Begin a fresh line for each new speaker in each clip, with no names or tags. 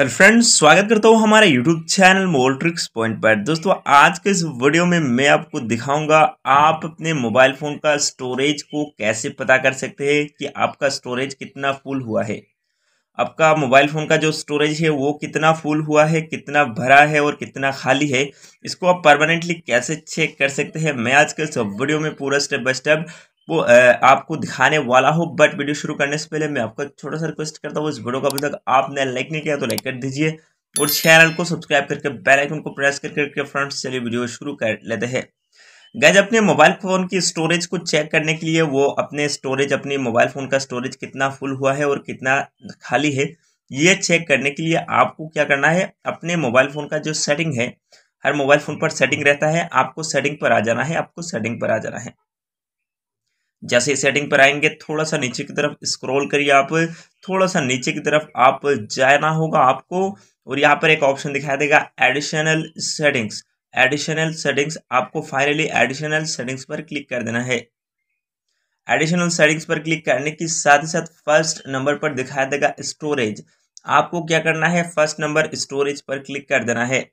hello friends स्वागत करता हूँ हमारे यूट्यूब चैनल ट्रिक्स पॉइंट पर दोस्तों आज के इस वीडियो में मैं आपको दिखाऊंगा आप अपने मोबाइल फ़ोन का स्टोरेज को कैसे पता कर सकते हैं कि आपका स्टोरेज कितना फुल हुआ है आपका मोबाइल फ़ोन का जो स्टोरेज है वो कितना फुल हुआ है कितना भरा है और कितना खाली है इसको आप परमानेंटली कैसे चेक कर सकते हैं मैं आज के इस वीडियो में पूरा स्टेप बाय स्टेप वो आपको दिखाने वाला हो बट वीडियो शुरू करने से पहले मैं आपको छोटा सा रिक्वेस्ट करता हूँ इस वीडियो को अभी तक आपने लाइक नहीं किया तो लाइक कर दीजिए और चैनल को सब्सक्राइब करके बेल आइकन को प्रेस करके कर फ्रेंड्स चलिए वीडियो शुरू कर लेते हैं गैज अपने मोबाइल फ़ोन की स्टोरेज को चेक करने के लिए वो अपने स्टोरेज अपने मोबाइल फ़ोन का स्टोरेज कितना फुल हुआ है और कितना खाली है ये चेक करने के लिए आपको क्या करना है अपने मोबाइल फ़ोन का जो सेटिंग है हर मोबाइल फ़ोन पर सेटिंग रहता है आपको सेटिंग पर आ जाना है आपको सेटिंग पर आ जाना है जैसे सेटिंग पर आएंगे थोड़ा सा नीचे की तरफ स्क्रॉल करिए आप थोड़ा सा नीचे की तरफ आप जाना होगा आपको और यहाँ पर एक ऑप्शन दिखाई देगा एडिशनल सेटिंग्स एडिशनल सेटिंग्स आपको फाइनली एडिशनल सेटिंग्स पर क्लिक कर देना है एडिशनल सेटिंग्स पर क्लिक करने के साथ ही साथ फर्स्ट नंबर पर दिखाया देगा स्टोरेज आपको क्या करना है फर्स्ट नंबर स्टोरेज पर क्लिक कर देना है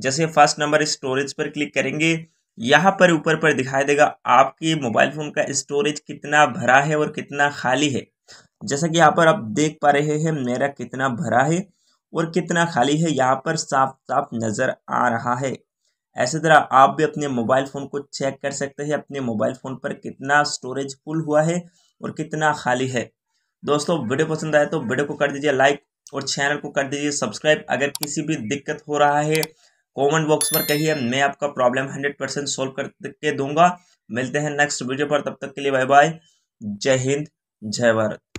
जैसे फर्स्ट नंबर स्टोरेज पर क्लिक करेंगे यहाँ पर ऊपर पर दिखाई देगा आपके मोबाइल फ़ोन का स्टोरेज कितना भरा है और कितना खाली है जैसा कि यहाँ पर आप देख पा रहे हैं मेरा कितना भरा है और कितना खाली है यहाँ पर साफ साफ नज़र आ रहा है ऐसे तरह आप भी अपने मोबाइल फ़ोन को चेक कर सकते हैं अपने मोबाइल फ़ोन पर कितना स्टोरेज फुल हुआ है और कितना खाली है दोस्तों वीडियो पसंद आए तो वीडियो को कर दीजिए लाइक और चैनल को कर दीजिए सब्सक्राइब अगर किसी भी दिक्कत हो रहा है कमेंट बॉक्स पर कहिए मैं आपका प्रॉब्लम हंड्रेड परसेंट सोल्व करके दूंगा मिलते हैं नेक्स्ट वीडियो पर तब तक के लिए बाय बाय जय हिंद जय भारत